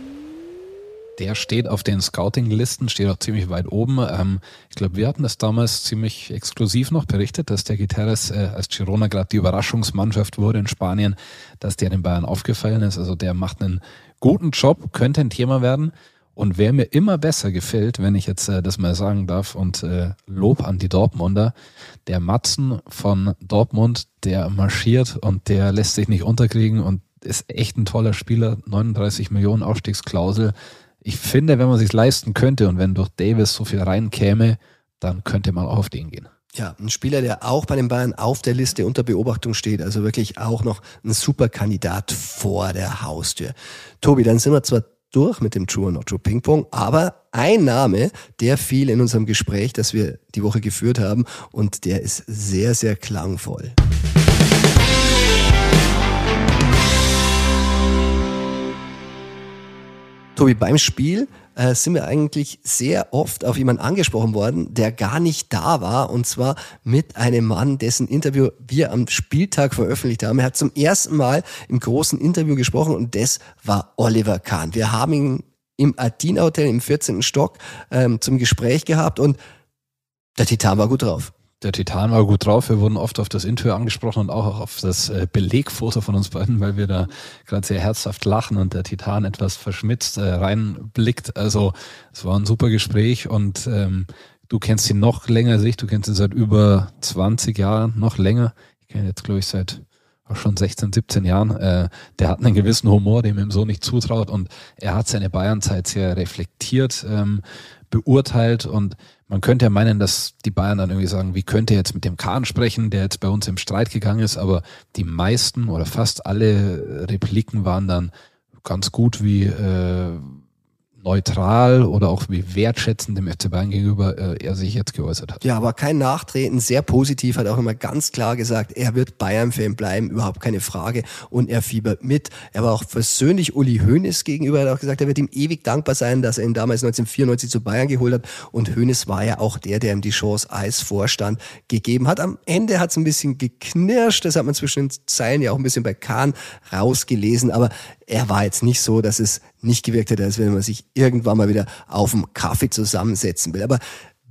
Speaker 2: Der steht auf den Scouting-Listen, steht auch ziemlich weit oben. Ähm, ich glaube, wir hatten das damals ziemlich exklusiv noch berichtet, dass der Guterres äh, als Girona gerade die Überraschungsmannschaft wurde in Spanien, dass der den Bayern aufgefallen ist. Also der macht einen guten Job, könnte ein Thema werden. Und wer mir immer besser gefällt, wenn ich jetzt äh, das mal sagen darf und äh, Lob an die Dortmunder, der Matzen von Dortmund, der marschiert und der lässt sich nicht unterkriegen und ist echt ein toller Spieler, 39 Millionen Aufstiegsklausel. Ich finde, wenn man sich leisten könnte und wenn durch Davis so viel reinkäme, dann könnte man auch auf den gehen.
Speaker 1: Ja, ein Spieler, der auch bei den Bayern auf der Liste unter Beobachtung steht, also wirklich auch noch ein super Kandidat vor der Haustür. Tobi, dann sind wir zwar durch mit dem True or Not True Ping Pong, aber ein Name, der fiel in unserem Gespräch, das wir die Woche geführt haben und der ist sehr, sehr klangvoll. Tobi, beim Spiel äh, sind wir eigentlich sehr oft auf jemanden angesprochen worden, der gar nicht da war. Und zwar mit einem Mann, dessen Interview wir am Spieltag veröffentlicht haben. Er hat zum ersten Mal im großen Interview gesprochen und das war Oliver Kahn. Wir haben ihn im Adina Hotel
Speaker 2: im 14. Stock ähm, zum Gespräch gehabt und der Titan war gut drauf. Der Titan war gut drauf. Wir wurden oft auf das Intro angesprochen und auch auf das äh, Belegfoto von uns beiden, weil wir da gerade sehr herzhaft lachen und der Titan etwas verschmitzt äh, reinblickt. Also es war ein super Gespräch und ähm, du kennst ihn noch länger als ich. Du kennst ihn seit über 20 Jahren, noch länger. Ich kenne ihn jetzt, glaube ich, seit auch schon 16, 17 Jahren, äh, der hat einen gewissen Humor, dem ihm so nicht zutraut und er hat seine Bayernzeit sehr reflektiert ähm, beurteilt und man könnte ja meinen, dass die Bayern dann irgendwie sagen, wie könnte jetzt mit dem Kahn sprechen, der jetzt bei uns im Streit gegangen ist, aber die meisten oder fast alle Repliken waren dann ganz gut wie, äh, neutral oder auch wie wertschätzend dem FC Bayern gegenüber äh, er sich jetzt geäußert hat.
Speaker 1: Ja, aber kein Nachtreten, sehr positiv, hat auch immer ganz klar gesagt, er wird Bayern-Fan bleiben, überhaupt keine Frage und er fiebert mit. Er war auch persönlich Uli Hoeneß gegenüber, hat auch gesagt, er wird ihm ewig dankbar sein, dass er ihn damals 1994 zu Bayern geholt hat und Hoeneß war ja auch der, der ihm die Chance als Vorstand gegeben hat. Am Ende hat es ein bisschen geknirscht, das hat man zwischen den Zeilen ja auch ein bisschen bei Kahn rausgelesen, aber er war jetzt nicht so, dass es nicht gewirkt hätte, als wenn man sich irgendwann mal wieder auf dem Kaffee zusammensetzen will. Aber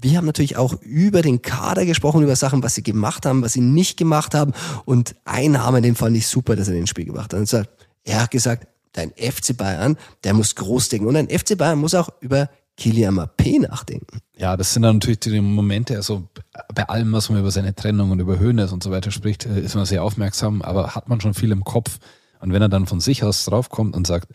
Speaker 1: wir haben natürlich auch über den Kader gesprochen, über Sachen, was sie gemacht haben, was sie nicht gemacht haben. Und ein Name, den fand ich super, dass er den Spiel gemacht hat. Und zwar, er hat gesagt, dein FC Bayern, der muss groß denken. Und ein FC Bayern muss auch
Speaker 2: über Kylian Mbappé nachdenken. Ja, das sind dann natürlich die Momente, also bei allem, was man über seine Trennung und über Höhnes und so weiter spricht, äh, ist man sehr aufmerksam, aber hat man schon viel im Kopf. Und wenn er dann von sich aus draufkommt und sagt,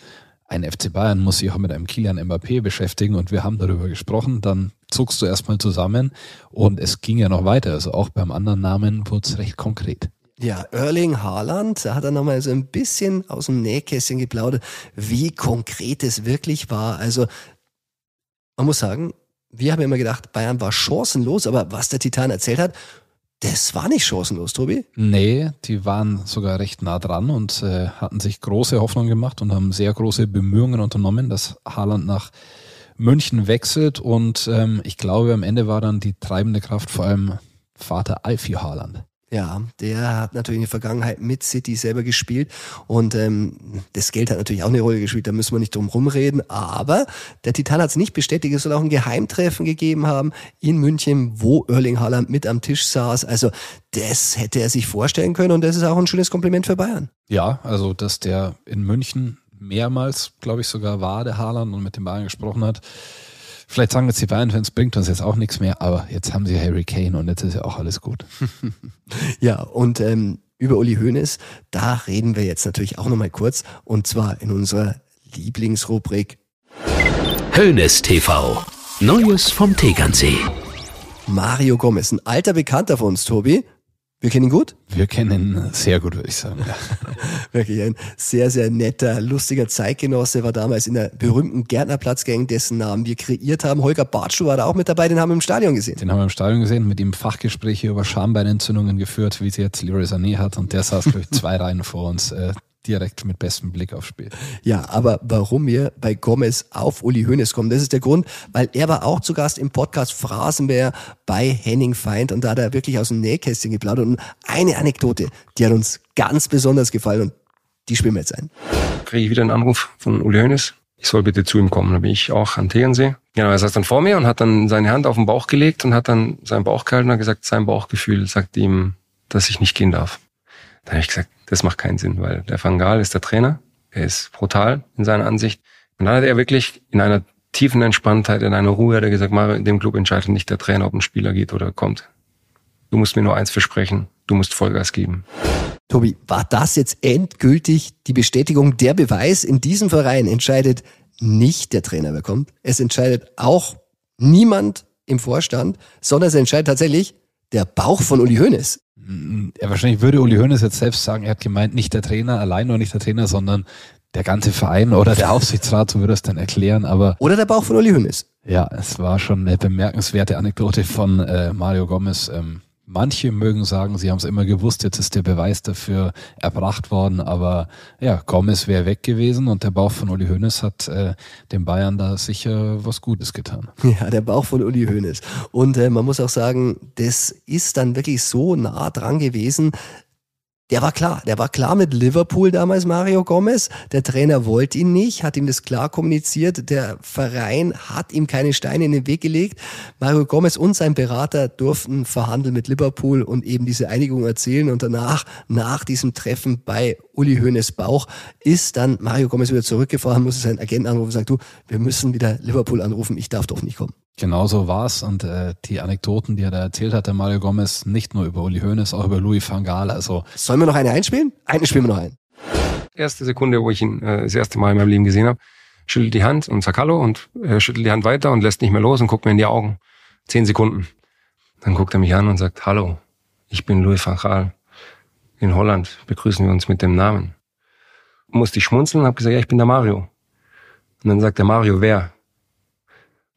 Speaker 2: ein FC Bayern muss sich auch mit einem Kilian Mbappé beschäftigen und wir haben darüber gesprochen, dann zuckst du erstmal zusammen und es ging ja noch weiter. Also auch beim anderen Namen wurde es recht konkret.
Speaker 1: Ja, Erling Haaland, da hat er nochmal so ein bisschen aus dem Nähkästchen geplaudert, wie konkret es wirklich war. Also man muss sagen, wir haben immer gedacht, Bayern war chancenlos, aber was der Titan erzählt hat,
Speaker 2: das war nicht chancenlos, Tobi? Nee, die waren sogar recht nah dran und äh, hatten sich große Hoffnung gemacht und haben sehr große Bemühungen unternommen, dass Haaland nach München wechselt. Und ähm, ich glaube, am Ende war dann die treibende Kraft vor allem Vater Alfie Haaland.
Speaker 1: Ja, der hat natürlich in der Vergangenheit mit City selber gespielt und ähm, das Geld hat natürlich auch eine Rolle gespielt, da müssen wir nicht drum rumreden, aber der Titan hat es nicht bestätigt, es soll auch ein Geheimtreffen gegeben haben in München, wo Erling Haaland mit am Tisch saß, also das hätte er sich vorstellen können und das ist auch ein schönes Kompliment für Bayern.
Speaker 2: Ja, also dass der in München mehrmals, glaube ich sogar war, der Haaland und mit dem Bayern gesprochen hat, Vielleicht sagen jetzt die bayern es bringt uns jetzt auch nichts mehr, aber jetzt haben sie Harry Kane und jetzt ist ja auch alles gut. (laughs) ja, und
Speaker 1: ähm, über Uli Hoeneß,
Speaker 2: da reden wir jetzt natürlich
Speaker 1: auch nochmal kurz und zwar in unserer Lieblingsrubrik
Speaker 2: Hoeneß TV. Neues vom Tegernsee.
Speaker 1: Mario Gomez, ein alter Bekannter von uns, Tobi. Wir kennen ihn gut? Wir kennen ihn sehr gut, würde ich sagen. Ja. Wirklich ein sehr, sehr netter, lustiger Zeitgenosse, war damals in der berühmten Gärtnerplatzgang, dessen Namen wir kreiert haben. Holger Bartschuh war da auch mit dabei, den haben wir im Stadion gesehen. Den
Speaker 2: haben wir im Stadion gesehen, mit ihm Fachgespräche über Schambeinentzündungen geführt, wie sie jetzt Leroy Sané hat und der saß, glaube ich, zwei Reihen vor uns. Äh, direkt mit bestem Blick aufs Spiel.
Speaker 1: Ja, aber warum wir bei Gomez auf Uli Hoeneß kommen, das ist der Grund, weil er war auch zu Gast im Podcast Phrasenbär bei Henning Feind und da hat er wirklich aus dem Nähkästchen geplaudert und eine Anekdote, die hat uns ganz besonders gefallen und die
Speaker 4: spielen wir jetzt ein. Kriege ich wieder einen Anruf von Uli Hoeneß, ich soll bitte zu ihm kommen. Da bin ich auch am Tegernsee. Genau, er saß dann vor mir und hat dann seine Hand auf den Bauch gelegt und hat dann seinen Bauch gehalten und hat gesagt, sein Bauchgefühl sagt ihm, dass ich nicht gehen darf. Da habe ich gesagt, das macht keinen Sinn, weil der Fangal ist der Trainer. Er ist brutal in seiner Ansicht. Und dann hat er wirklich in einer tiefen Entspanntheit, in einer Ruhe, hat er gesagt, Mario, in dem Club entscheidet nicht der Trainer, ob ein Spieler geht oder kommt. Du musst mir nur eins versprechen, du musst Vollgas geben. Tobi, war das jetzt endgültig
Speaker 1: die Bestätigung, der Beweis in diesem Verein entscheidet nicht der Trainer, wer kommt. Es entscheidet auch niemand im Vorstand, sondern es entscheidet tatsächlich der Bauch
Speaker 2: von Uli Hoeneß. Mm, ja, wahrscheinlich würde Uli Hoeneß jetzt selbst sagen, er hat gemeint, nicht der Trainer allein oder nicht der Trainer, sondern der ganze Verein oder der (laughs) Aufsichtsrat, so würde er es dann erklären, aber. Oder der Bauch von Uli Hoeneß. Ja, es war schon eine bemerkenswerte Anekdote von äh, Mario Gomez. Ähm, Manche mögen sagen, sie haben es immer gewusst, jetzt ist der Beweis dafür erbracht worden, aber ja, Gomez wäre weg gewesen und der Bauch von Uli Hoeneß hat äh, den Bayern da sicher was Gutes getan. (laughs) Ja, der Bauch von Uli Hoeneß. Und äh, man muss auch sagen, das ist dann
Speaker 1: wirklich so nah dran gewesen, der war klar. Der war klar mit Liverpool damals, Mario Gomez. Der Trainer wollte ihn nicht, hat ihm das klar kommuniziert. Der Verein hat ihm keine Steine in den Weg gelegt. Mario Gomez und sein Berater durften verhandeln mit Liverpool und eben diese Einigung erzielen. Und danach, nach diesem Treffen bei Uli Hoeneß Bauch, ist dann Mario Gomez wieder zurückgefahren, musste seinen Agenten anrufen und sagt, du, wir müssen wieder Liverpool
Speaker 2: anrufen, ich darf doch nicht kommen. Genau so war's und äh, die Anekdoten, die er da erzählt hat, der Mario Gomez, nicht nur über Uli Hoeneß, auch über Louis van Gaal. Also sollen wir noch eine einspielen? Eine spielen wir noch ein.
Speaker 4: Erste Sekunde, wo ich ihn äh, das erste Mal in meinem Leben gesehen habe, schüttelt die Hand und sagt Hallo und äh, schüttelt die Hand weiter und lässt nicht mehr los und guckt mir in die Augen. Zehn Sekunden. Dann guckt er mich an und sagt: Hallo, ich bin Louis van Gaal. In Holland begrüßen wir uns mit dem Namen. Musste ich schmunzeln und habe gesagt: Ja, ich bin der Mario. Und dann sagt der Mario: Wer?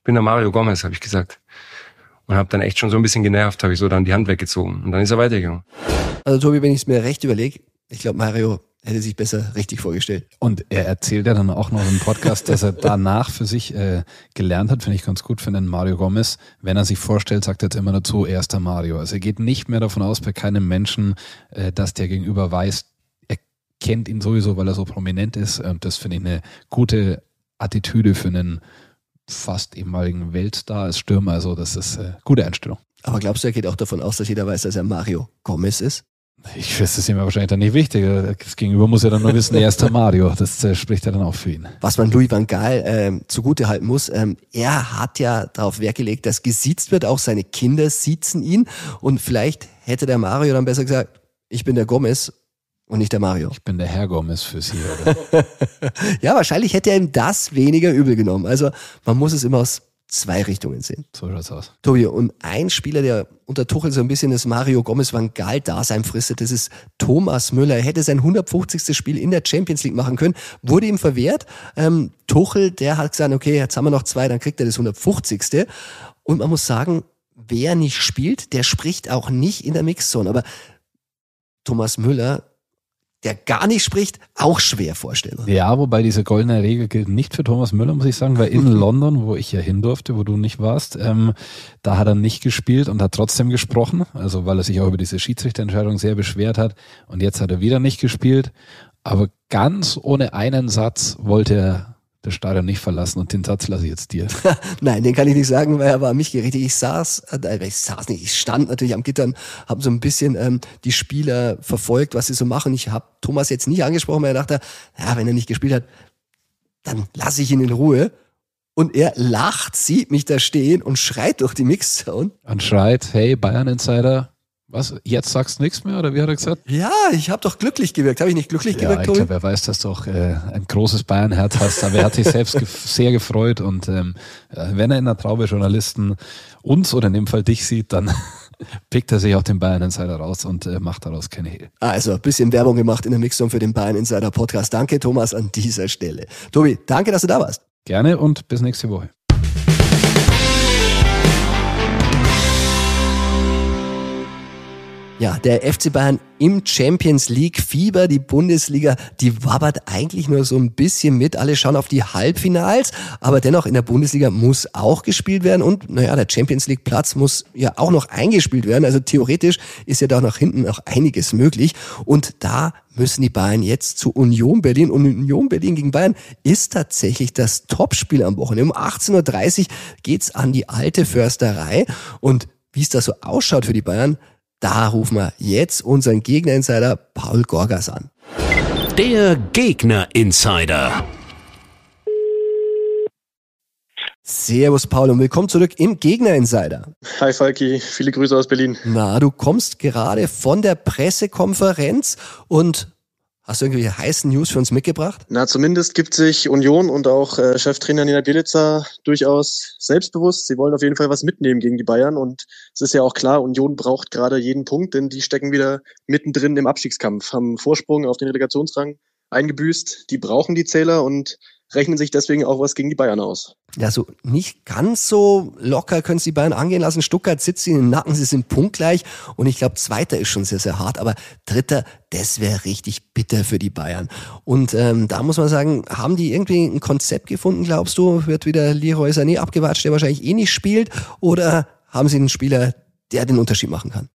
Speaker 4: bin der Mario Gomez, habe ich gesagt. Und habe dann echt schon so ein bisschen genervt, habe ich so dann die Hand weggezogen. Und dann ist er weitergegangen.
Speaker 1: Also Tobi, wenn ich es mir recht überlege, ich glaube, Mario hätte sich besser
Speaker 2: richtig vorgestellt. Und er erzählt ja dann auch noch im Podcast, dass er danach für sich äh, gelernt hat, finde ich ganz gut, für den Mario Gomez, wenn er sich vorstellt, sagt er jetzt immer dazu, er ist der Mario. Also er geht nicht mehr davon aus, bei keinem Menschen, äh, dass der gegenüber weiß, er kennt ihn sowieso, weil er so prominent ist. Und das finde ich eine gute Attitüde für einen fast ehemaligen Weltstar als Stürmer. Also das ist eine äh, gute Einstellung. Aber glaubst du, er geht auch davon aus, dass jeder weiß, dass er Mario Gomez ist? Ich weiß, das ist ihm wahrscheinlich dann nicht wichtig. Das Gegenüber muss ja dann nur wissen, er ist der Mario. Das äh, spricht ja dann auch für ihn. Was man Louis van Gaal ähm, zugute halten muss, ähm,
Speaker 1: er hat ja darauf Wert gelegt, dass gesiezt wird. Auch seine Kinder siezen ihn. Und vielleicht hätte der Mario dann besser gesagt, ich bin der Gomez und nicht der Mario. Ich bin der Herr Gomez für Sie. Oder? (laughs) ja, wahrscheinlich hätte er ihm das weniger übel genommen. Also man muss es immer aus zwei Richtungen sehen. So schaut's aus. Tobi, und ein Spieler, der unter Tuchel so ein bisschen das Mario Gomez Van Gaal Dasein fristet, das ist Thomas Müller. Er hätte sein 150. Spiel in der Champions League machen können, wurde ihm verwehrt. Ähm, Tuchel, der hat gesagt, okay, jetzt haben wir noch zwei, dann kriegt er das 150. Und man muss sagen, wer nicht spielt, der spricht auch nicht in der Mixzone. Aber Thomas Müller der gar nicht spricht, auch
Speaker 2: schwer vorstellen. Ja, wobei diese goldene Regel gilt nicht für Thomas Müller, muss ich sagen, weil in (laughs) London, wo ich ja hin durfte, wo du nicht warst, ähm, da hat er nicht gespielt und hat trotzdem gesprochen, also weil er sich auch über diese Schiedsrichterentscheidung sehr beschwert hat und jetzt hat er wieder nicht gespielt, aber ganz ohne einen Satz wollte er das Stadion nicht verlassen und den Satz lasse ich jetzt dir.
Speaker 1: (laughs) Nein, den kann ich nicht sagen, weil er war an mich gerichtet. Ich saß, äh, ich saß nicht, ich stand natürlich am Gittern, habe so ein bisschen ähm, die Spieler verfolgt, was sie so machen. Ich habe Thomas jetzt nicht angesprochen, weil er dachte, ja, wenn er nicht gespielt hat, dann lasse ich ihn in Ruhe. Und er lacht, sieht mich da stehen und schreit durch die Mixzone.
Speaker 2: Und schreit, hey, Bayern Insider, was? Jetzt sagst du nichts mehr oder wie hat er gesagt? Ja, ich habe doch glücklich gewirkt. Habe ich nicht glücklich ja, gewirkt? Ich glaube, er weiß, dass du auch äh, ein großes Bayernherz hast, aber er hat sich selbst ge (laughs) sehr gefreut und ähm, äh, wenn er in der Traube Journalisten uns oder in dem Fall dich sieht, dann (laughs) pickt er sich auch den Bayern Insider raus und äh, macht daraus keine Hehl.
Speaker 1: Also, ein bisschen Werbung gemacht in der Mixung für den Bayern Insider Podcast. Danke, Thomas, an dieser Stelle. Tobi, danke, dass du da warst. Gerne und bis nächste Woche. Ja, der FC Bayern im Champions League Fieber, die Bundesliga, die wabbert eigentlich nur so ein bisschen mit. Alle schauen auf die Halbfinals, aber dennoch in der Bundesliga muss auch gespielt werden und naja, der Champions League Platz muss ja auch noch eingespielt werden. Also theoretisch ist ja da nach hinten noch einiges möglich und da müssen die Bayern jetzt zu Union Berlin und Union Berlin gegen Bayern ist tatsächlich das Topspiel am Wochenende. Um 18.30 Uhr geht's an die alte Försterei und wie es da so ausschaut für die Bayern, da rufen wir jetzt unseren Gegner-Insider Paul Gorgas an. Der Gegner-Insider. Servus Paul und willkommen zurück im Gegner Insider.
Speaker 5: Hi Falki, viele Grüße aus Berlin. Na,
Speaker 1: du kommst gerade von der Pressekonferenz und Hast du irgendwelche heißen News für uns mitgebracht?
Speaker 5: Na, zumindest gibt sich Union und auch äh, Cheftrainer Nina Bielitzer durchaus selbstbewusst. Sie wollen auf jeden Fall was mitnehmen gegen die Bayern. Und es ist ja auch klar, Union braucht gerade jeden Punkt, denn die stecken wieder mittendrin im Abstiegskampf, haben Vorsprung auf den Relegationsrang eingebüßt. Die brauchen die Zähler und rechnen sich deswegen auch was gegen die Bayern aus.
Speaker 1: Ja, so nicht ganz so locker können sie die Bayern angehen lassen. Stuttgart sitzt ihnen im Nacken, sie sind punktgleich und ich glaube, zweiter ist schon sehr, sehr hart, aber dritter, das wäre richtig bitter für die Bayern. Und ähm, da muss man sagen, haben die irgendwie ein Konzept gefunden, glaubst du? Wird wieder Leroy Sané abgewatscht, der wahrscheinlich eh nicht spielt oder haben sie einen Spieler, der den Unterschied machen kann?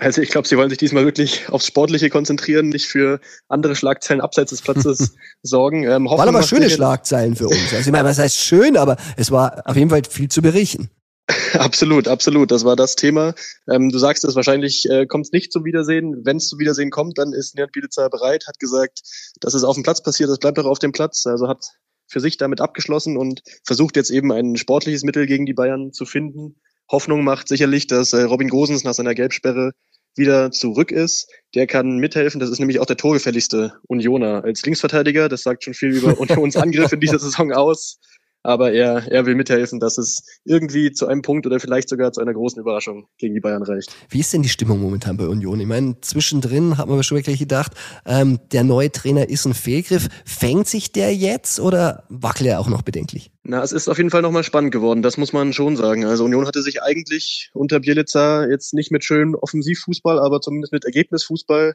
Speaker 5: Also ich glaube, sie wollen sich diesmal wirklich aufs Sportliche konzentrieren, nicht für andere Schlagzeilen abseits des Platzes (laughs) sorgen. Ähm, hoffen, Waren aber schöne
Speaker 1: Schlagzeilen für uns. Also ich meine, was heißt schön, aber es war auf jeden Fall viel zu berichten.
Speaker 5: (laughs) Absolut, absolut. Das war das Thema. Ähm, du sagst es wahrscheinlich, äh, kommt es nicht zum Wiedersehen. Wenn es zum Wiedersehen kommt, dann ist Nerd Bielitzer bereit, hat gesagt, dass es auf dem Platz passiert, das bleibt doch auf dem Platz. Also hat für sich damit abgeschlossen und versucht jetzt eben ein sportliches Mittel gegen die Bayern zu finden, Hoffnung macht sicherlich, dass äh, Robin Gosens nach seiner Gelbsperre wieder zurück ist. Der kann mithelfen. Das ist nämlich auch der torgefälligste Unioner als Linksverteidiger. Das sagt schon viel über (laughs) Unions Angriffe in dieser Saison aus. Aber er, er will mithelfen, dass es irgendwie zu einem Punkt oder vielleicht sogar zu einer großen Überraschung gegen die Bayern reicht.
Speaker 1: Wie ist denn die Stimmung momentan bei Union? Ich meine, zwischendrin hat man schon wirklich gedacht, ähm, der neue Trainer ist ein Fehlgriff. Fängt sich der jetzt oder wackelt er auch noch bedenklich?
Speaker 5: Na, es ist auf jeden Fall nochmal spannend geworden, das muss man schon sagen. Also Union hatte sich eigentlich unter Bielitzer jetzt nicht mit schönem Offensivfußball, aber zumindest mit Ergebnisfußball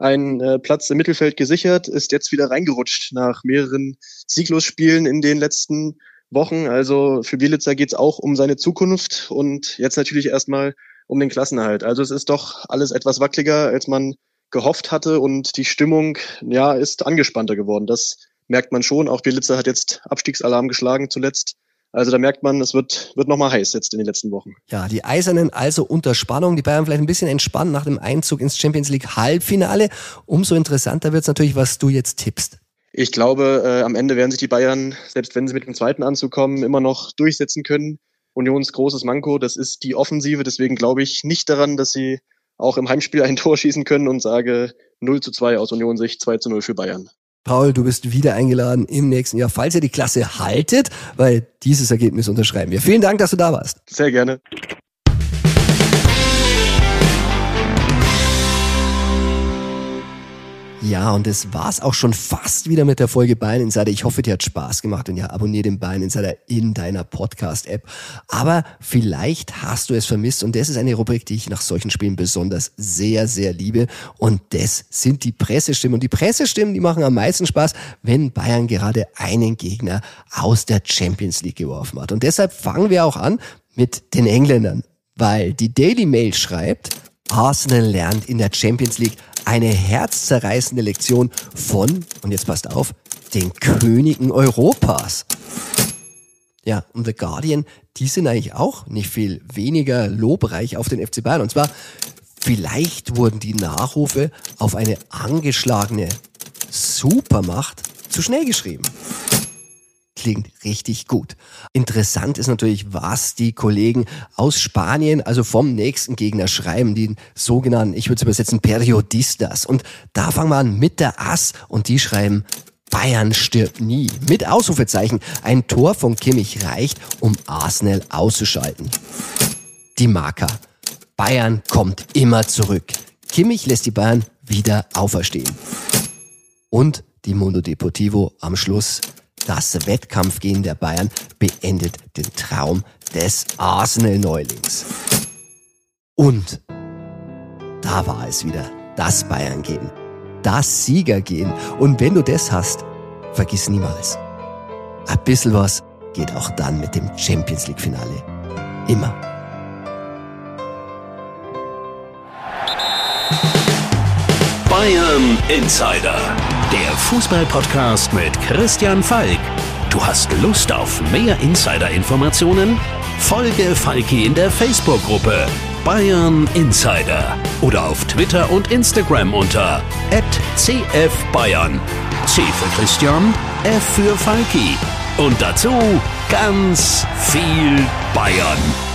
Speaker 5: einen äh, Platz im Mittelfeld gesichert, ist jetzt wieder reingerutscht nach mehreren Sieglos-Spielen in den letzten Wochen. Also für Bielitzer geht's auch um seine Zukunft und jetzt natürlich erstmal um den Klassenerhalt. Also es ist doch alles etwas wackeliger, als man gehofft hatte und die Stimmung, ja, ist angespannter geworden. Das merkt man schon. Auch Bielitzer hat jetzt Abstiegsalarm geschlagen zuletzt. Also da merkt man, es wird, wird nochmal heiß jetzt in den letzten Wochen.
Speaker 1: Ja, die Eisernen also unter Spannung. Die Bayern vielleicht ein bisschen entspannt nach dem Einzug ins Champions League Halbfinale. Umso interessanter wird es natürlich, was du jetzt
Speaker 5: tippst. Ich glaube, äh, am Ende werden sich die Bayern, selbst wenn sie mit dem zweiten Anzug kommen, immer noch durchsetzen können. Unions großes Manko, das ist die Offensive. Deswegen glaube ich nicht daran, dass sie auch im Heimspiel ein (laughs) Tor schießen können und sage 0 zu 2 aus Union Sicht, 2 zu 0 für Bayern.
Speaker 1: Paul, du bist wieder eingeladen im nächsten Jahr, falls ihr die Klasse haltet, weil dieses Ergebnis unterschreiben wir. Vielen Dank, dass du da warst. Sehr gerne. Ja, und das war's auch schon fast wieder mit der Folge Bayern Insider. Ich hoffe, dir hat Spaß gemacht und ja, abonniere den Bayern Insider in deiner Podcast-App. Aber vielleicht hast du es vermisst und das ist eine Rubrik, die ich nach solchen Spielen besonders sehr, sehr liebe. Und das sind die Pressestimmen. Und die Pressestimmen, die machen am meisten Spaß, wenn Bayern gerade einen Gegner aus der Champions League geworfen hat. Und deshalb fangen wir auch an mit den Engländern, weil die Daily Mail schreibt, Arsenal lernt in der Champions League eine herzzerreißende Lektion von, und jetzt passt auf, den Königen Europas. Ja, und The Guardian, die sind eigentlich auch nicht viel weniger lobreich auf den FC Bayern. Und zwar, vielleicht wurden die Nachrufe auf eine angeschlagene Supermacht zu schnell geschrieben klingt richtig gut. Interessant ist natürlich, was die Kollegen aus Spanien, also vom nächsten Gegner schreiben, die sogenannten, ich würde es übersetzen, Periodistas. Und da fangen wir an mit der Ass und die schreiben Bayern stirbt nie. Mit Ausrufezeichen. Ein Tor von Kimmich reicht, um Arsenal auszuschalten. Die Marker. Bayern kommt immer zurück. Kimmich lässt die Bayern wieder auferstehen. Und die Mundo Deportivo am Schluss das Wettkampfgehen der Bayern beendet den Traum des Arsenal-Neulings. Und da war es wieder, das Bayern-Gehen, das Sieger-Gehen. Und wenn du das hast, vergiss niemals, ein bisschen was geht auch dann mit dem Champions League-Finale. Immer. Bayern Insider
Speaker 2: der Fußball-Podcast mit Christian Falk. Du hast Lust auf mehr Insider-Informationen? Folge Falki in der Facebook-Gruppe Bayern Insider
Speaker 1: oder auf Twitter und Instagram unter @cfbayern. C für Christian, F für Falki und dazu ganz
Speaker 2: viel Bayern.